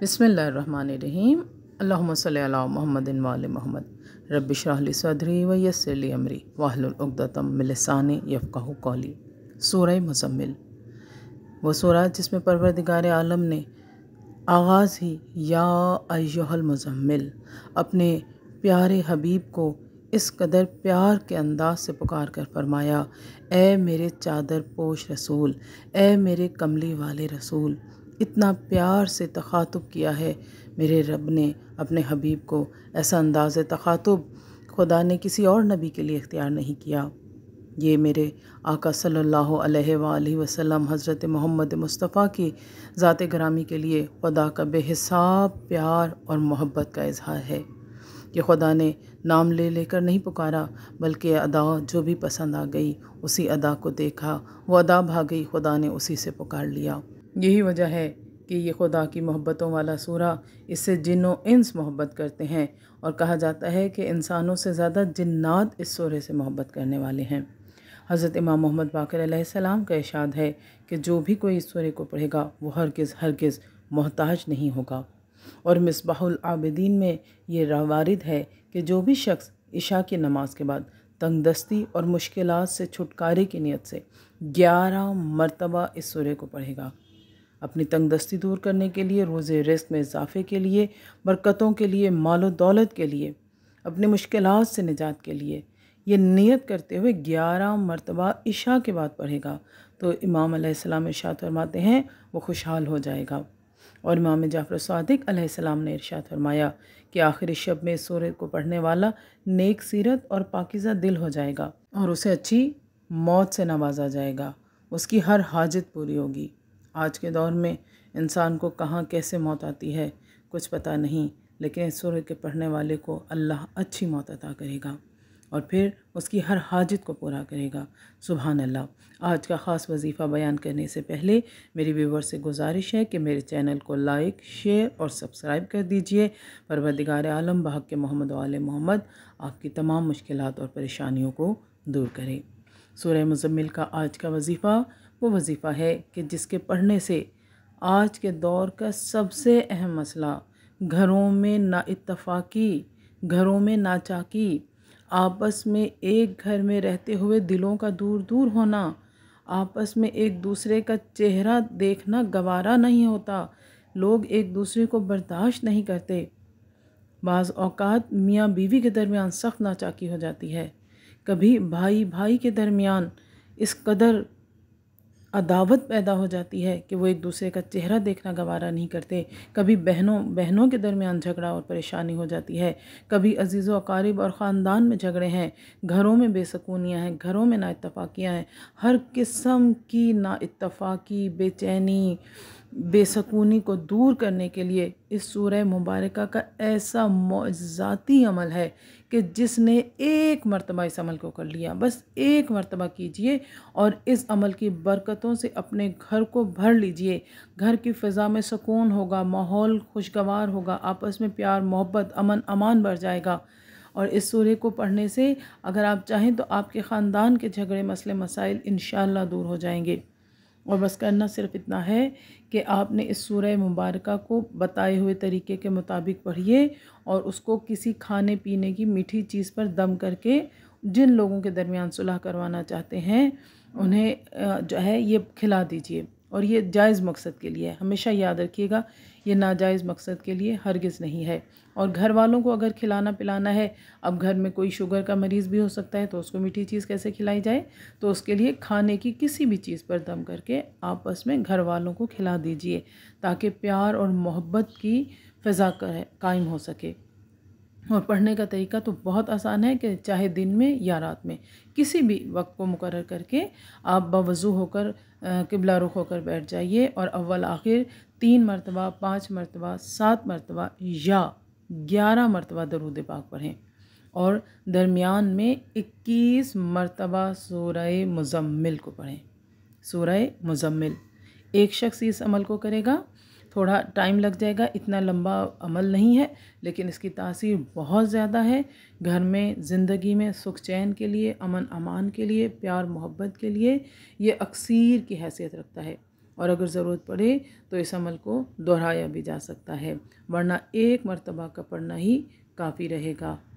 बिसमीम अल्लाहल महमद वाल महमद रबिशरली सदरी यसली अमरी वाहलतम मिलसान यफ़ाहू कौली सूर मुजम्मिल वह सूरा जिसमें परवरदिगार आलम ने आगाज़ ही या अयोहल मुजम्मिल अपने प्यारे हबीब को इस कदर प्यार के अंदाज से पुकार कर फरमाया ए मेरे चादर पोश रसूल ए मेरे कमली वाले रसूल इतना प्यार से तखातुब किया है मेरे रब ने अपने हबीब को ऐसा अंदाज तखातुब खुदा ने किसी और नबी के लिए इख्तियार नहीं किया ये मेरे आका सल्लल्लाहु अलैहि वसल्लम हज़रत मोहम्मद मुस्तफ़ा की ज़ात ग्रामी के लिए खुदा का बेहिसाब प्यार और मोहब्बत का इजहार है कि खुदा ने नाम ले लेकर नहीं पुकारा बल्कि अदा जो भी पसंद आ गई उसी अदा को देखा वो अदा भाग गई खुदा ने उसी से पुकार लिया यही वजह है कि ये खुदा की मोहब्बतों वाला सूरा इससे जिनों इंस मोहब्बत करते हैं और कहा जाता है कि इंसानों से ज़्यादा जिन्नात इस सूरे से मोहब्बत करने वाले हैं हज़रत इमाम मोहम्मद बाकर सलाम का इशाद है कि जो भी कोई इस सूरे को पढ़ेगा वो हरगज़ हरगज़ मोहताज नहीं होगा और मिसबाहुल आबिदीन में ये रवारद है कि जो भी शख्स इशा की नमाज के बाद तंगदस्ती और मुश्किल से छुटकारे की नीयत से ग्यारह मरतबा इस सूर्य को पढ़ेगा अपनी तंगदस्ती दूर करने के लिए रोज़े रिस्क में इजाफे के लिए बरकतों के लिए माल दौलत के लिए अपनी मुश्किल से निजात के लिए ये नियत करते हुए ग्यारह मरतबा इशा के बाद पढ़ेगा तो इमाम सलाम इर्शाद फरमाते हैं वो खुशहाल हो जाएगा और इमाम जाफ़र सदक सलाम ने इरशाद फरमाया कि आखिर शब में सूर्य को पढ़ने वाला नेक सीरत और पाकिज़ा दिल हो जाएगा और उसे अच्छी मौत से नवाजा जाएगा उसकी हर हाजत पूरी होगी आज के दौर में इंसान को कहाँ कैसे मौत आती है कुछ पता नहीं लेकिन इस सूर्य के पढ़ने वाले को अल्लाह अच्छी मौत अदा करेगा और फिर उसकी हर हाजत को पूरा करेगा सुबह अल्लाह आज का ख़ास वजीफ़ा बयान करने से पहले मेरी व्यूवर से गुजारिश है कि मेरे चैनल को लाइक शेयर और सब्सक्राइब कर दीजिए परवरदिगार आलम बहक के मोहम्मद वाल मोहम्मद आपकी तमाम मुश्किल और परेशानियों को दूर करें सूर्य मुजम्मिल का आज का वजीफ़ा वो वजीफ़ा है कि जिसके पढ़ने से आज के दौर का सबसे अहम मसला घरों में ना इतफाकी घरों में नाचाकी आपस में एक घर में रहते हुए दिलों का दूर दूर होना आपस में एक दूसरे का चेहरा देखना गवारा नहीं होता लोग एक दूसरे को बर्दाश्त नहीं करते बाज़ अवकात मियाँ बीवी के दरमियान सख्त नाचाकी हो जाती है कभी भाई भाई के दरमियान इस कदर अदावत पैदा हो जाती है कि वो एक दूसरे का चेहरा देखना गवारा नहीं करते कभी बहनों बहनों के दरमियान झगड़ा और परेशानी हो जाती है कभी अजीज़ अकारीब और ख़ानदान में झगड़े हैं घरों में बेसकूनियाँ हैं घरों में नाइतफाक़ियाँ हैं हर किस्म की नाइतफाक़ी बेचैनी बेसकूनी को दूर करने के लिए इस सूर मुबारक का ऐसा मौजाती अमल है कि जिसने एक मरतबा इस अमल को कर लिया बस एक मरतबा कीजिए और इस अमल की बरकतों से अपने घर को भर लीजिए घर की फ़िज़ा में सुकून होगा माहौल खुशगवार होगा आपस में प्यार मोहब्बत अमन अमान बढ़ जाएगा और इस सूर्य को पढ़ने से अगर आप चाहें तो आपके ख़ानदान के झगड़े मसले मसाइल इन दूर हो जाएंगे और बस करना सिर्फ इतना है कि आपने इस सूर्य मुबारक को बताए हुए तरीके के मुताबिक पढ़िए और उसको किसी खाने पीने की मीठी चीज़ पर दम करके जिन लोगों के दरमियान सुलह करवाना चाहते हैं उन्हें जो है ये खिला दीजिए और ये जायज़ मकसद के लिए है हमेशा याद रखिएगा ये नाजायज़ मकसद के लिए हरगिज़ नहीं है और घर वालों को अगर खिलाना पिलाना है अब घर में कोई शुगर का मरीज़ भी हो सकता है तो उसको मीठी चीज़ कैसे खिलाई जाए तो उसके लिए खाने की किसी भी चीज़ पर दम करके आपस में घर वालों को खिला दीजिए ताकि प्यार और मोहब्बत की फ़िज़ा कायम हो सके और पढ़ने का तरीका तो बहुत आसान है कि चाहे दिन में या रात में किसी भी वक्त को मुकर करके आप बावजू होकर किबला रुख होकर बैठ जाइए और अव्वल आखिर तीन मरतबा पाँच मरतबा सात मरतबा या ग्यारह मरतबा दरूद पाक पढ़ें और दरमियान में इक्कीस मरतबा सूरह मुजम्मिल को पढ़ें सूरह मुजम्मिल एक शख्स इस अमल को करेगा थोड़ा टाइम लग जाएगा इतना लंबा अमल नहीं है लेकिन इसकी तासीर बहुत ज़्यादा है घर में ज़िंदगी में सुख चैन के लिए अमन अमान के लिए प्यार मोहब्बत के लिए ये अक्सर की हैसियत रखता है और अगर ज़रूरत पड़े तो इस अमल को दोहराया भी जा सकता है वरना एक मरतबा का पढ़ना ही काफ़ी रहेगा